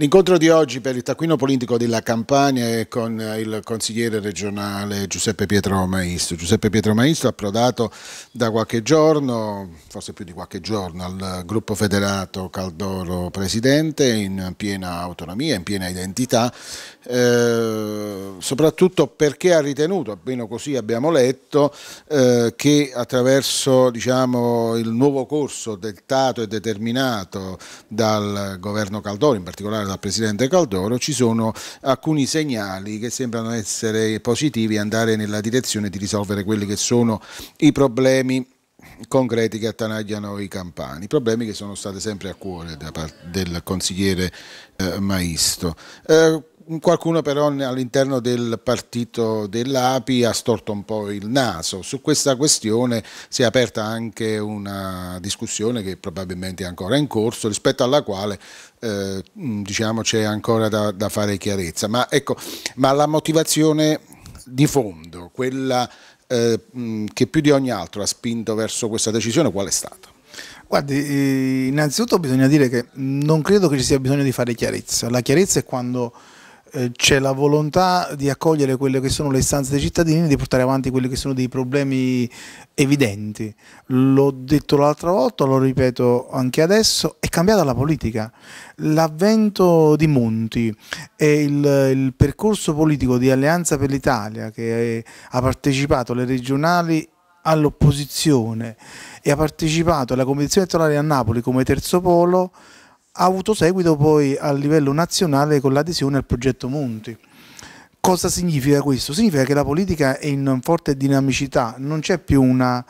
L'incontro di oggi per il taccuino politico della Campania è con il consigliere regionale Giuseppe Pietro Maisto. Giuseppe Pietro Maisto approdato da qualche giorno, forse più di qualche giorno, al gruppo federato Caldoro Presidente in piena autonomia, in piena identità, eh, soprattutto perché ha ritenuto, appena così abbiamo letto, eh, che attraverso diciamo, il nuovo corso dettato e determinato dal governo Caldoro, in particolare dal Presidente Caldoro, ci sono alcuni segnali che sembrano essere positivi e andare nella direzione di risolvere quelli che sono i problemi concreti che attanagliano i campani, problemi che sono stati sempre a cuore del consigliere eh, Maisto. Eh, qualcuno però all'interno del partito dell'API ha storto un po' il naso. Su questa questione si è aperta anche una discussione che probabilmente è ancora in corso, rispetto alla quale eh, diciamo, c'è ancora da, da, fare chiarezza. Ma, ecco, ma la motivazione di fondo, quella eh, che più di ogni altro ha spinto verso questa decisione, qual è stata? Guardi, eh, innanzitutto bisogna dire che non credo che ci sia bisogno di fare chiarezza. La chiarezza è quando eh, c'è la volontà di accogliere quelle che sono le istanze dei cittadini e di portare avanti quelli che sono dei problemi evidenti. L'ho detto l'altra volta, lo ripeto anche adesso, è cambiata la politica. L'avvento di Monti e il, il percorso politico di Alleanza per l'Italia che è, ha partecipato alle regionali all'opposizione e ha partecipato alla competizione elettorale a Napoli come terzo polo ha avuto seguito poi a livello nazionale con l'adesione al progetto Monti. Cosa significa questo? Significa che la politica è in forte dinamicità, non c'è più una,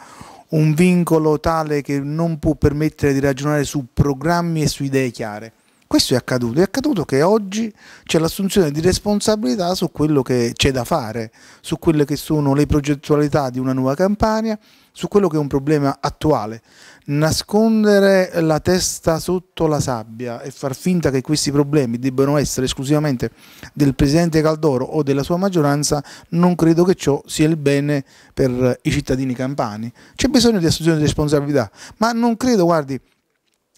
un vincolo tale che non può permettere di ragionare su programmi e su idee chiare. Questo è accaduto, è accaduto che oggi c'è l'assunzione di responsabilità su quello che c'è da fare, su quelle che sono le progettualità di una nuova campagna, su quello che è un problema attuale. Nascondere la testa sotto la sabbia e far finta che questi problemi debbano essere esclusivamente del presidente Caldoro o della sua maggioranza, non credo che ciò sia il bene per i cittadini campani. C'è bisogno di assunzione di responsabilità, ma non credo, guardi,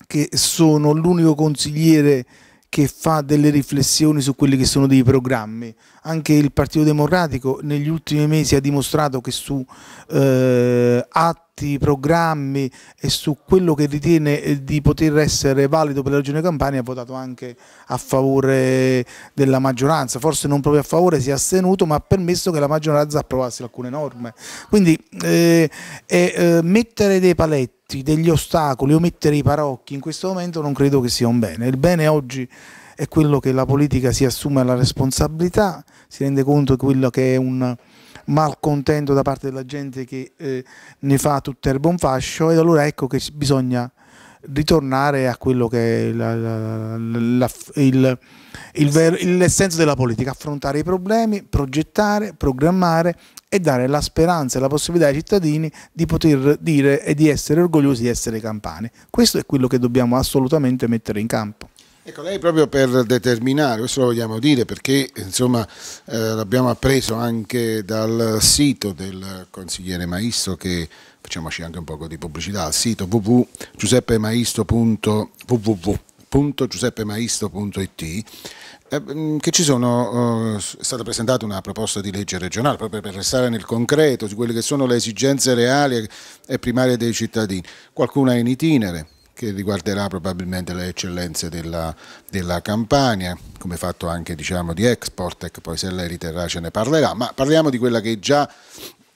che sono l'unico consigliere che fa delle riflessioni su quelli che sono dei programmi. Anche il Partito Democratico negli ultimi mesi ha dimostrato che su eh, atti, programmi e su quello che ritiene eh, di poter essere valido per la Regione Campania ha votato anche a favore della maggioranza, forse non proprio a favore, si è astenuto ma ha permesso che la maggioranza approvasse alcune norme. Quindi eh, eh, mettere dei paletti paletti, degli ostacoli o mettere i parocchi in questo momento non credo che sia un bene. Il bene oggi è quello che la politica si assume la responsabilità, si rende conto di quello che è un malcontento da parte della gente che eh, ne fa tutto il buon fascio ed allora ecco che bisogna ritornare a quello che è la, la, la, il, il vero, l'essenza della politica, affrontare i problemi, progettare, programmare e dare la speranza e la possibilità ai cittadini di poter dire e di essere orgogliosi di essere campani. Questo è quello che dobbiamo assolutamente mettere in campo. Ecco, lei proprio per determinare, questo lo vogliamo dire perché insomma eh, l'abbiamo appreso anche dal sito del consigliere Maisto che facciamoci anche un po' di pubblicità, al sito www.giuseppemaisto.it eh, che ci sono, eh, è stata presentata una proposta di legge regionale proprio per restare nel concreto su quelle che sono le esigenze reali e primarie dei cittadini, qualcuna è in itinere, che riguarderà probabilmente le eccellenze della, della Campania, come fatto anche diciamo, di export, e ecco, poi se lei riterrà ce ne parlerà, ma parliamo di quella che già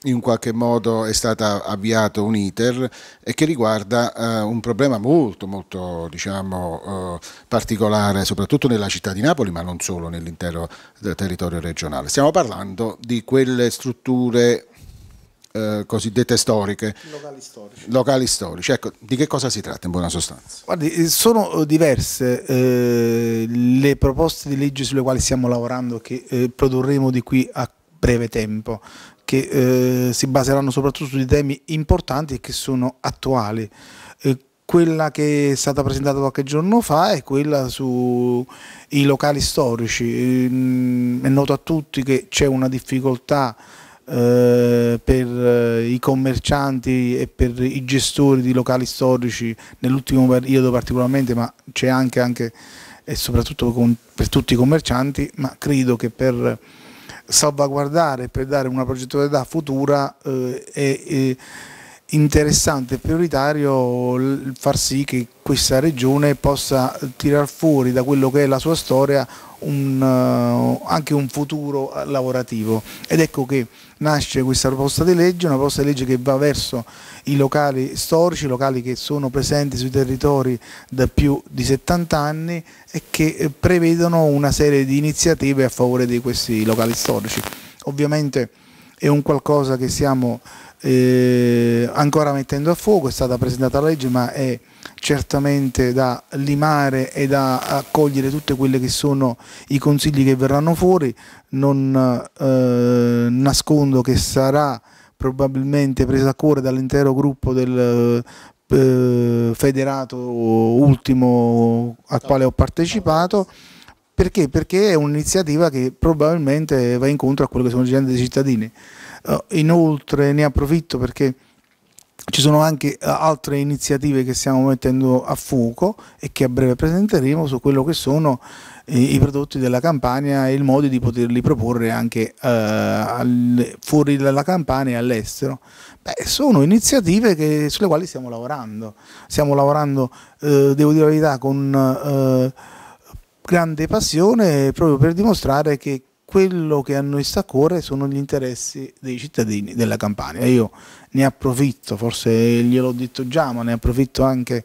in qualche modo è stata avviato un iter e che riguarda eh, un problema molto molto diciamo, eh, particolare soprattutto nella città di Napoli ma non solo nell'intero eh, territorio regionale. Stiamo parlando di quelle strutture eh, cosiddette storiche. Locali storici. Locali storici. Ecco, di che cosa si tratta in buona sostanza? Guardi, eh, sono eh, diverse eh, le proposte di legge sulle quali stiamo lavorando che eh, produrremo di qui a breve tempo che si baseranno soprattutto su temi importanti e che sono attuali quella che è stata presentata qualche giorno fa è quella sui locali storici. Mm, è noto a tutti che c'è una difficoltà eh, per eh, i commercianti e per i gestori di locali storici nell'ultimo periodo particolarmente, ma c'è anche, anche, e soprattutto con, per tutti i commercianti, ma credo che per salvaguardare, per dare una progettualità futura eh, è, è, interessante e prioritario far sì che questa regione possa tirar fuori da quello che è la sua storia un, eh, anche un futuro lavorativo ed ecco che nasce questa proposta di legge, una proposta di legge che va verso i locali storici, locali che sono presenti sui territori da più di 70 anni e che eh, prevedono una serie di iniziative a favore di questi locali storici. Ovviamente è un qualcosa che siamo eh, ancora mettendo a fuoco, è stata presentata la legge ma è certamente da limare e da accogliere tutti quelli che sono i consigli che verranno fuori, non eh, nascondo che sarà probabilmente presa a cuore dall'intero gruppo del eh, federato ultimo al quale ho partecipato. Perché? Perché è un'iniziativa che probabilmente va incontro a quello che sono le esigenze dei cittadini. Eh, inoltre ne approfitto perché ci sono anche eh, altre iniziative che stiamo mettendo a fuoco e che a breve presenteremo su quello che sono i prodotti della campagna e il modo di poterli proporre anche eh, fuori dalla campagna e all'estero. sono iniziative che, sulle quali stiamo lavorando. Stiamo lavorando, eh, devo dire la verità, con eh, grande passione proprio per dimostrare che quello che a noi sta a cuore sono gli interessi dei cittadini della Campania. Io ne approfitto, forse gliel'ho detto già, ma ne approfitto anche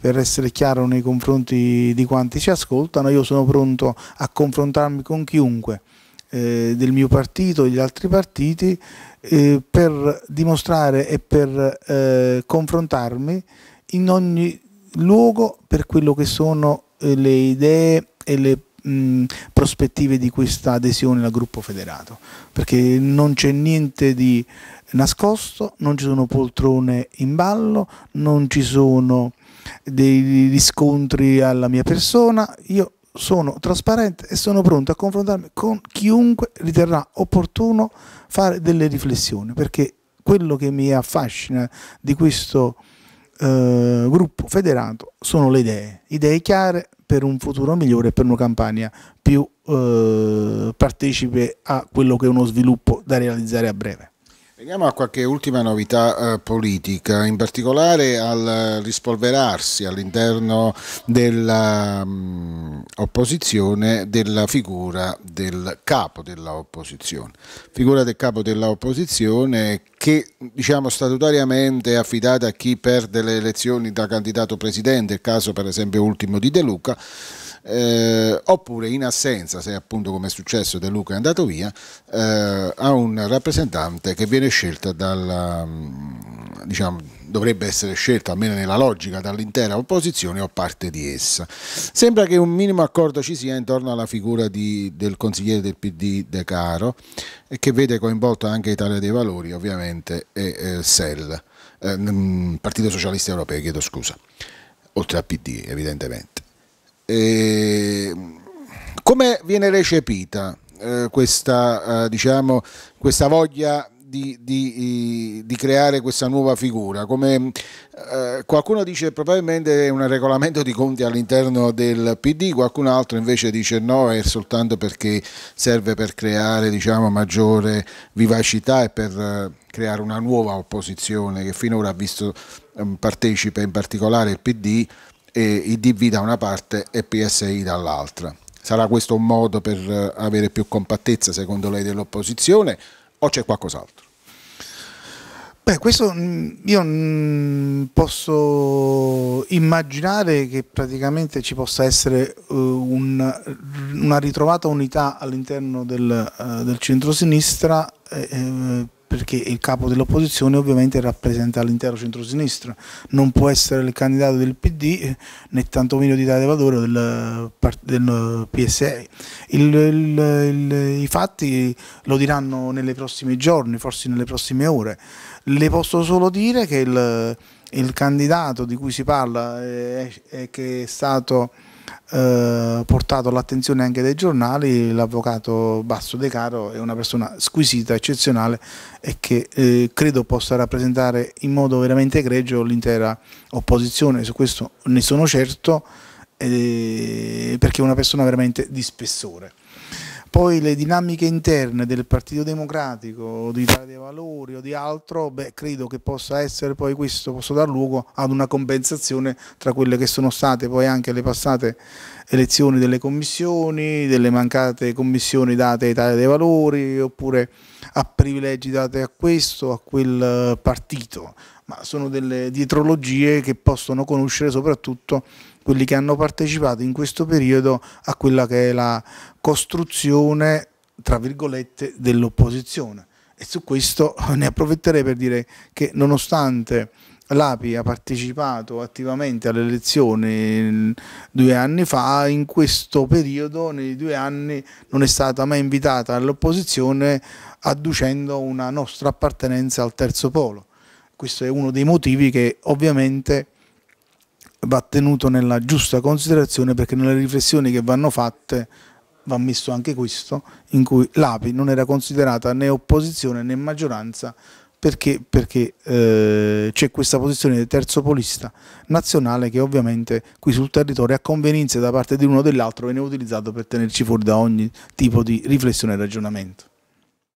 per essere chiaro nei confronti di quanti ci ascoltano, io sono pronto a confrontarmi con chiunque eh, del mio partito e degli altri partiti eh, per dimostrare e per eh, confrontarmi in ogni luogo per quello che sono eh, le idee e le mh, prospettive di questa adesione al gruppo federato, perché non c'è niente di nascosto, non ci sono poltrone in ballo, non ci sono dei riscontri alla mia persona, io sono trasparente e sono pronto a confrontarmi con chiunque riterrà opportuno fare delle riflessioni, perché quello che mi affascina di questo eh, gruppo federato sono le idee, idee chiare, per un futuro migliore e per una campagna più eh, partecipe a quello che è uno sviluppo da realizzare a breve. Veniamo a qualche ultima novità eh, politica, in particolare al rispolverarsi all'interno dell'opposizione mm, della figura del capo dell'opposizione. Figura del capo dell'opposizione che diciamo, statutariamente è affidata a chi perde le elezioni da candidato presidente, il caso per esempio ultimo di De Luca, eh, oppure in assenza, se appunto come è successo De Luca è andato via, eh, a un rappresentante che viene scelto dalla, mm, diciamo, dovrebbe essere scelto almeno nella logica dall'intera opposizione o parte di essa. Sembra che un minimo accordo ci sia intorno alla figura di, del consigliere del PD De Caro e che vede coinvolto anche Italia dei Valori ovviamente e eh, SEL, eh, mm, Partito Socialista Europeo, chiedo scusa, oltre al PD evidentemente. Ehm, come viene recepita eh, questa, eh, diciamo, questa, voglia di, di, di, creare questa nuova figura? Come, eh, qualcuno dice probabilmente è un regolamento di conti all'interno del PD, qualcun altro invece dice no, è soltanto perché serve per creare diciamo, maggiore vivacità e per eh, creare una nuova opposizione che finora ha visto ehm, partecipe in particolare il PD e IDV da una parte e PSI dall'altra. Sarà questo un modo per eh, avere più compattezza secondo lei dell'opposizione o c'è qualcos'altro? Beh, questo mm, io mm, posso immaginare che praticamente ci possa essere eh, una ritrovata unità all'interno del, eh, del centro-sinistra perché il capo dell'opposizione ovviamente rappresenta l'intero centrosinistra, non può essere il candidato del PD eh, né tantomeno di Italia Valore o del, eh, del eh, PSE. Il, il, il, I fatti lo diranno nei prossimi giorni, forse nelle prossime ore. Le posso solo dire che il, candidato di cui si parla è, che è stato eh, portato all'attenzione anche dei giornali, l'avvocato Basso De Caro è una persona squisita, eccezionale e che eh, credo possa rappresentare in modo veramente egregio l'intera opposizione, su questo ne sono certo, eh, perché è una persona veramente di spessore poi le dinamiche interne del Partito Democratico o di Italia dei Valori o di altro, beh, credo che possa essere poi questo, possa dar luogo ad una compensazione tra quelle che sono state poi anche le passate elezioni delle commissioni, delle mancate commissioni date a Italia dei Valori oppure a privilegi date a questo, a quel eh, partito, ma sono delle dietrologie che possono conoscere soprattutto quelli che hanno partecipato in questo periodo a quella che è la costruzione, tra virgolette, dell'opposizione. E su questo ne approfitterei per dire che nonostante l'API ha partecipato attivamente alle elezioni due anni fa, in questo periodo, nei due anni, non è stata mai invitata all'opposizione adducendo una nostra appartenenza al terzo polo. Questo è uno dei motivi che ovviamente va tenuto nella giusta considerazione perché nelle riflessioni che vanno fatte va messo anche questo, in cui l'API non era considerata né opposizione né maggioranza perché, perché eh, c'è questa posizione di polista nazionale che ovviamente qui sul territorio a convenienza da parte di uno o dell'altro viene utilizzato per tenerci fuori da ogni tipo di riflessione e ragionamento.